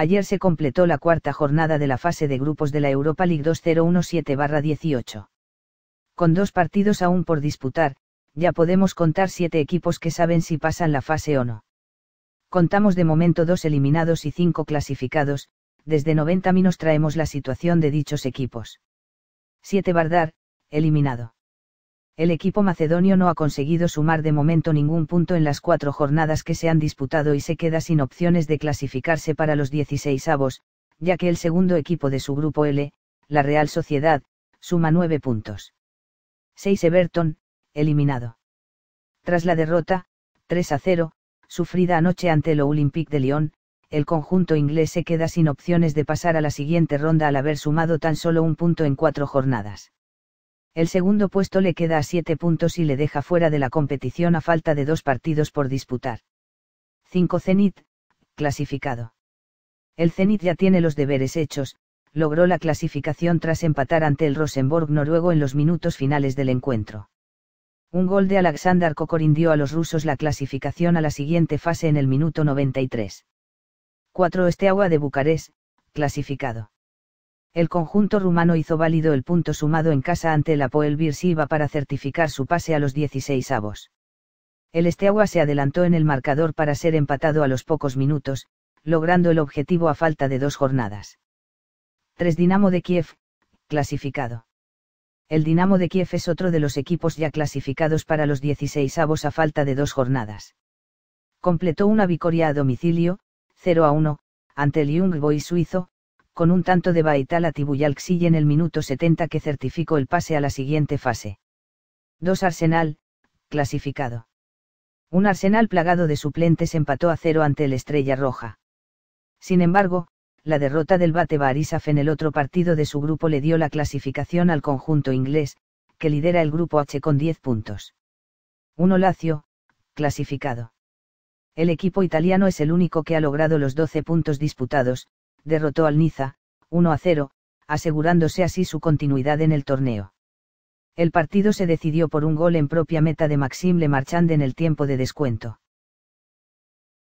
ayer se completó la cuarta jornada de la fase de grupos de la Europa League 2017-18. Con dos partidos aún por disputar, ya podemos contar siete equipos que saben si pasan la fase o no. Contamos de momento dos eliminados y cinco clasificados, desde 90 minutos traemos la situación de dichos equipos. 7 Bardar, eliminado el equipo macedonio no ha conseguido sumar de momento ningún punto en las cuatro jornadas que se han disputado y se queda sin opciones de clasificarse para los 16 avos, ya que el segundo equipo de su grupo L, la Real Sociedad, suma nueve puntos. 6 Everton, eliminado. Tras la derrota, 3 a 0, sufrida anoche ante el Olympique de Lyon, el conjunto inglés se queda sin opciones de pasar a la siguiente ronda al haber sumado tan solo un punto en cuatro jornadas. El segundo puesto le queda a siete puntos y le deja fuera de la competición a falta de dos partidos por disputar. 5 Zenit, clasificado. El Zenit ya tiene los deberes hechos, logró la clasificación tras empatar ante el Rosenborg noruego en los minutos finales del encuentro. Un gol de Alexander Kokorin dio a los rusos la clasificación a la siguiente fase en el minuto 93. 4 Esteagua de Bucarest, clasificado el conjunto rumano hizo válido el punto sumado en casa ante la Apoel Siva para certificar su pase a los 16 avos. El Esteagua se adelantó en el marcador para ser empatado a los pocos minutos, logrando el objetivo a falta de dos jornadas. 3 Dinamo de Kiev, clasificado. El Dinamo de Kiev es otro de los equipos ya clasificados para los 16 avos a falta de dos jornadas. Completó una victoria a domicilio, 0 a 1, ante el Young suizo, con un tanto de Baital tibuyalxi en el minuto 70 que certificó el pase a la siguiente fase. 2 Arsenal, clasificado. Un Arsenal plagado de suplentes empató a cero ante el Estrella Roja. Sin embargo, la derrota del Bate Barisaf en el otro partido de su grupo le dio la clasificación al conjunto inglés, que lidera el grupo H con 10 puntos. 1 Lazio, clasificado. El equipo italiano es el único que ha logrado los 12 puntos disputados, derrotó al Niza, 1 a 0, asegurándose así su continuidad en el torneo. El partido se decidió por un gol en propia meta de Maxime Le Marchand en el tiempo de descuento.